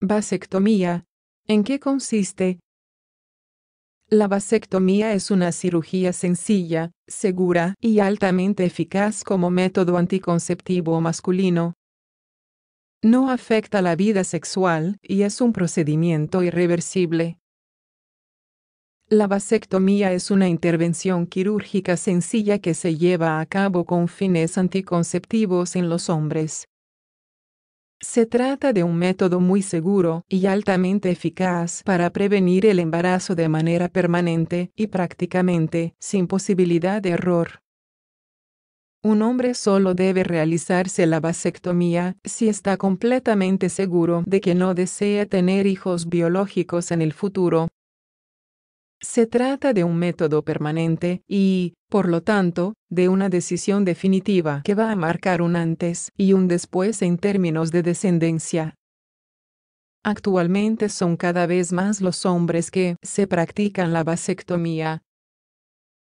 Vasectomía. ¿En qué consiste? La vasectomía es una cirugía sencilla, segura y altamente eficaz como método anticonceptivo masculino. No afecta la vida sexual y es un procedimiento irreversible. La vasectomía es una intervención quirúrgica sencilla que se lleva a cabo con fines anticonceptivos en los hombres. Se trata de un método muy seguro y altamente eficaz para prevenir el embarazo de manera permanente y prácticamente sin posibilidad de error. Un hombre solo debe realizarse la vasectomía si está completamente seguro de que no desea tener hijos biológicos en el futuro se trata de un método permanente y, por lo tanto, de una decisión definitiva que va a marcar un antes y un después en términos de descendencia. Actualmente son cada vez más los hombres que se practican la vasectomía.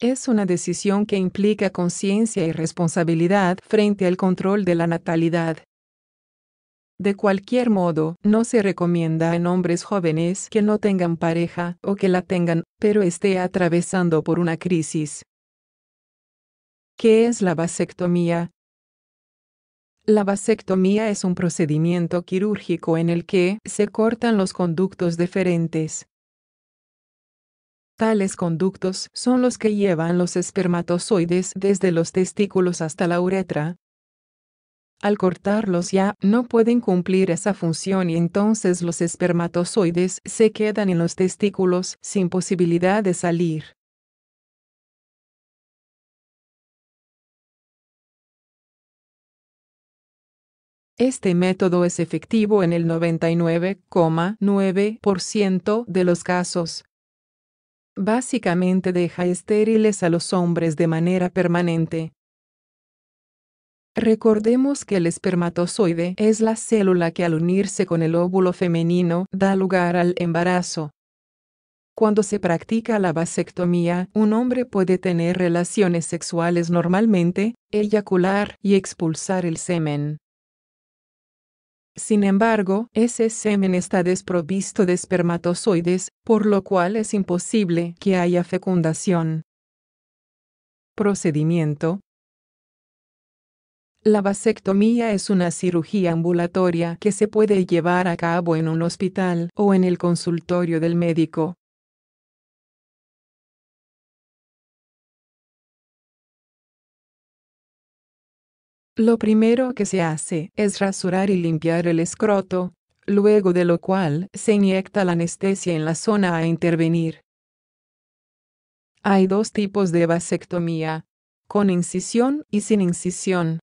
Es una decisión que implica conciencia y responsabilidad frente al control de la natalidad. De cualquier modo, no se recomienda en hombres jóvenes que no tengan pareja o que la tengan, pero esté atravesando por una crisis. ¿Qué es la vasectomía? La vasectomía es un procedimiento quirúrgico en el que se cortan los conductos deferentes. Tales conductos son los que llevan los espermatozoides desde los testículos hasta la uretra, al cortarlos ya no pueden cumplir esa función y entonces los espermatozoides se quedan en los testículos sin posibilidad de salir. Este método es efectivo en el 99,9% de los casos. Básicamente deja estériles a los hombres de manera permanente. Recordemos que el espermatozoide es la célula que al unirse con el óvulo femenino da lugar al embarazo. Cuando se practica la vasectomía, un hombre puede tener relaciones sexuales normalmente, eyacular y expulsar el semen. Sin embargo, ese semen está desprovisto de espermatozoides, por lo cual es imposible que haya fecundación. Procedimiento, la vasectomía es una cirugía ambulatoria que se puede llevar a cabo en un hospital o en el consultorio del médico. Lo primero que se hace es rasurar y limpiar el escroto, luego de lo cual se inyecta la anestesia en la zona a intervenir. Hay dos tipos de vasectomía, con incisión y sin incisión.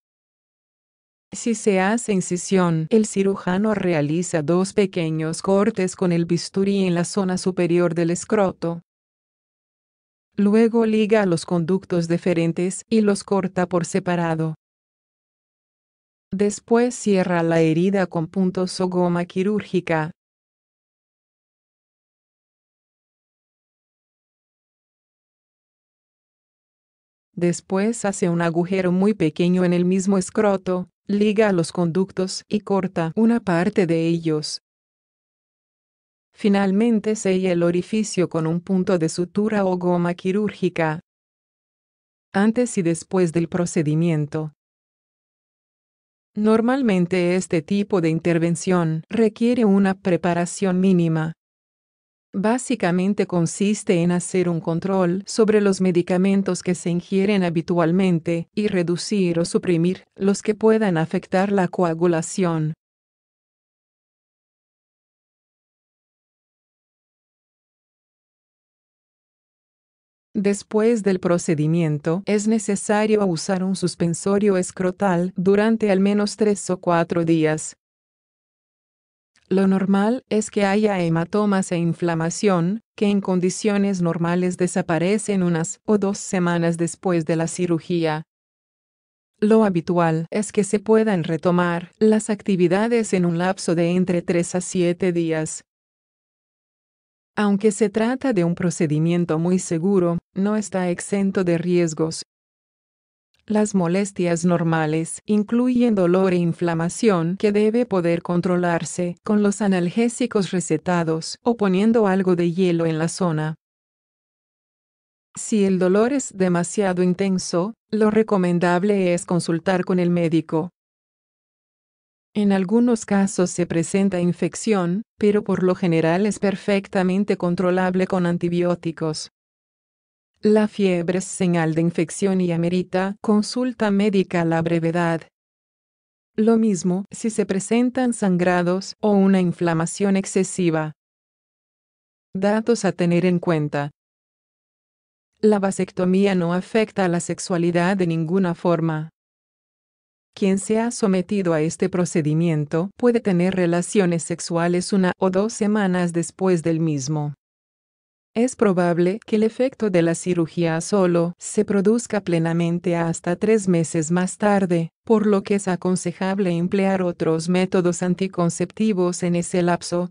Si se hace incisión, el cirujano realiza dos pequeños cortes con el bisturí en la zona superior del escroto. Luego liga los conductos deferentes y los corta por separado. Después cierra la herida con puntos o goma quirúrgica. Después hace un agujero muy pequeño en el mismo escroto, liga los conductos y corta una parte de ellos. Finalmente sella el orificio con un punto de sutura o goma quirúrgica. Antes y después del procedimiento. Normalmente este tipo de intervención requiere una preparación mínima, básicamente consiste en hacer un control sobre los medicamentos que se ingieren habitualmente y reducir o suprimir los que puedan afectar la coagulación. Después del procedimiento, es necesario usar un suspensorio escrotal durante al menos tres o cuatro días, lo normal es que haya hematomas e inflamación, que en condiciones normales desaparecen unas o dos semanas después de la cirugía. Lo habitual es que se puedan retomar las actividades en un lapso de entre 3 a 7 días. Aunque se trata de un procedimiento muy seguro, no está exento de riesgos, las molestias normales incluyen dolor e inflamación que debe poder controlarse con los analgésicos recetados o poniendo algo de hielo en la zona. Si el dolor es demasiado intenso, lo recomendable es consultar con el médico. En algunos casos se presenta infección, pero por lo general es perfectamente controlable con antibióticos. La fiebre es señal de infección y amerita consulta médica a la brevedad. Lo mismo si se presentan sangrados o una inflamación excesiva. Datos a tener en cuenta. La vasectomía no afecta a la sexualidad de ninguna forma. Quien se ha sometido a este procedimiento puede tener relaciones sexuales una o dos semanas después del mismo. Es probable que el efecto de la cirugía solo se produzca plenamente hasta tres meses más tarde, por lo que es aconsejable emplear otros métodos anticonceptivos en ese lapso.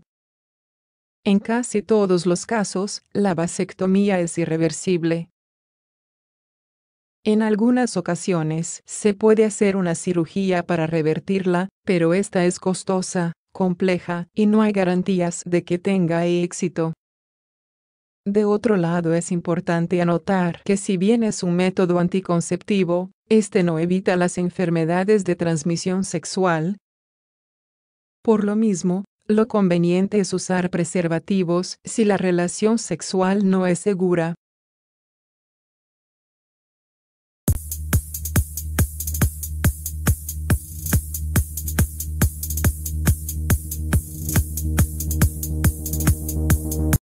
En casi todos los casos, la vasectomía es irreversible. En algunas ocasiones se puede hacer una cirugía para revertirla, pero esta es costosa, compleja, y no hay garantías de que tenga éxito. De otro lado, es importante anotar que si bien es un método anticonceptivo, este no evita las enfermedades de transmisión sexual. Por lo mismo, lo conveniente es usar preservativos si la relación sexual no es segura,